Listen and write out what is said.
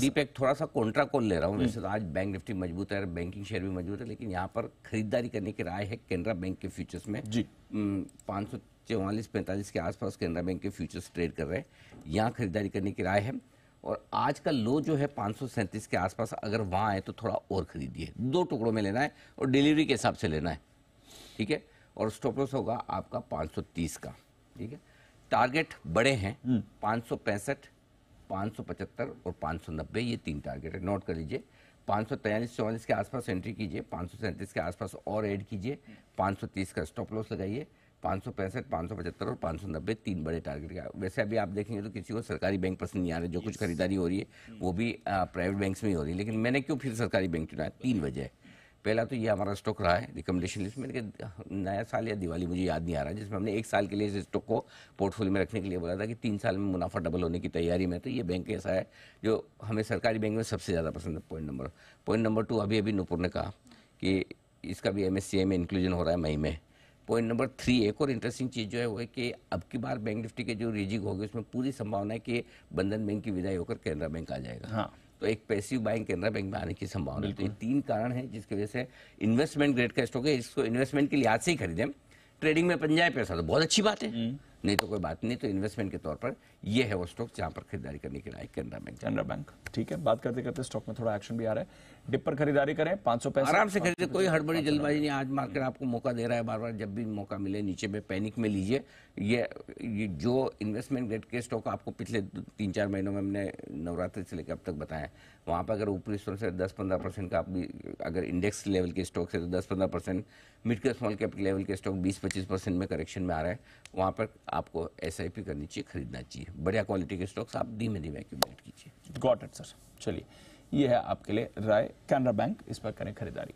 दीपक थोड़ा सा Contra call ले रहा हूँ hmm. वैसे तो आज बैंक निफ्टी मजबूत है बैंकिंग शेयर भी मजबूत है लेकिन यहाँ पर खरीदारी करने की राय है केनरा बैंक के फ्यूचर्स में जी पाँच सौ चौवालीस पैंतालीस के आसपास केनरा बैंक के फ्यूचर्स ट्रेड कर रहे हैं यहाँ खरीदारी करने की राय है और आज का लो जो है पाँच के आसपास अगर वहाँ आए तो थोड़ा और खरीदिए दो टुकड़ों में लेना है और डिलीवरी के हिसाब से लेना है ठीक है और स्टॉपलॉस होगा आपका पाँच का ठीक है टारगेट बड़े हैं hmm. पाँच 575 और पाँच ये तीन टारगेट है नोट कर लीजिए पाँच सौ तैयलीस चौवालीस के आसपास एंट्री कीजिए पाँच सौ सैंतीस के आसपास और ऐड कीजिए पाँच सौ तीस का स्टॉप लॉस लगाइए पाँच सौ पैंसठ पाँच सौ पचहत्तर और पाँच सौ नब्बे तीन बड़े टारगेट का वैसे अभी आप देखेंगे तो किसी को सरकारी बैंक पसंद नहीं आ रहे जो कुछ खरीदारी हो रही है वो भी प्राइवेट बैंक में ही हो रही है लेकिन मैंने क्यों फिर सरकारी बैंक चुना है तीन वजह है पहला तो ये हमारा स्टॉक रहा है रिकमेंडेशन लिस्ट में लेकिन नया साल या दिवाली मुझे याद नहीं आ रहा है जिसमें हमने एक साल के लिए इस स्टॉक को पोर्टफोलियो में रखने के लिए बोला था कि तीन साल में मुनाफा डबल होने की तैयारी में तो ये बैंक ऐसा है जो हमें सरकारी बैंक में सबसे ज़्यादा पसंद है point number point number two अभी अभी नूपुर ने कहा कि इसका भी एम में इंक्लूजन हो रहा है मई में पॉइंट नंबर थ्री एक और इंटरेस्टिंग चीज़ जो है वो है कि अब की बार बैंक निफ्टी के जो रिजिक होगी उसमें पूरी संभावना है कि बंधन बैंक की विदाई होकर केनरा बैंक आ जाएगा हाँ तो एक पैसिव बाइंग केनरा बैंक में आने की संभावना है तो ये तीन कारण है जिसकी वजह से इन्वेस्टमेंट ग्रेड का स्टॉक है इसको इन्वेस्टमेंट के लिहाज से ही खरीदें ट्रेडिंग में पंजाब पैसा तो बहुत अच्छी बात है हम्म। नहीं तो कोई बात नहीं तो इन्वेस्टमेंट के तौर पर ये है वो स्टॉक जहाँ पर खरीदारी करने के लायक केनरा बैंक केनरा बैंक ठीक है बात करते करते स्टॉक में थोड़ा एक्शन भी आ रहा है डिप पर खरीदारी करें पाँच सौ पैसे आराम से खरीदे कोई हड़बड़ी जल्दबाजी नहीं आज मार्केट आपको मौका दे रहा है बार बार जब भी मौका मिले नीचे में पैनिक में लीजिए ये जो इन्वेस्टमेंट ग्रेड के स्टॉक आपको पिछले तीन चार महीनों में हमने नवरात्रि से लेकर अब तक बताया वहाँ पर अगर ऊपरी स्तर से दस पंद्रह परसेंट का आप भी अगर इंडेक्स लेवल के स्टॉक से तो दस पंद्रह percent mid cap small cap level के स्टॉक बीस पच्चीस परसेंट में करेक्शन में आ रहा है वहाँ पर आपको एस करनी चाहिए खरीदना चाहिए बढ़िया क्वालिटी के स्टॉक्स आप धीमे धीमे एक्यूमुलेट कीजिए गॉट इट सर चलिए ये है आपके लिए राय कैनरा बैंक इस पर करें खरीदारी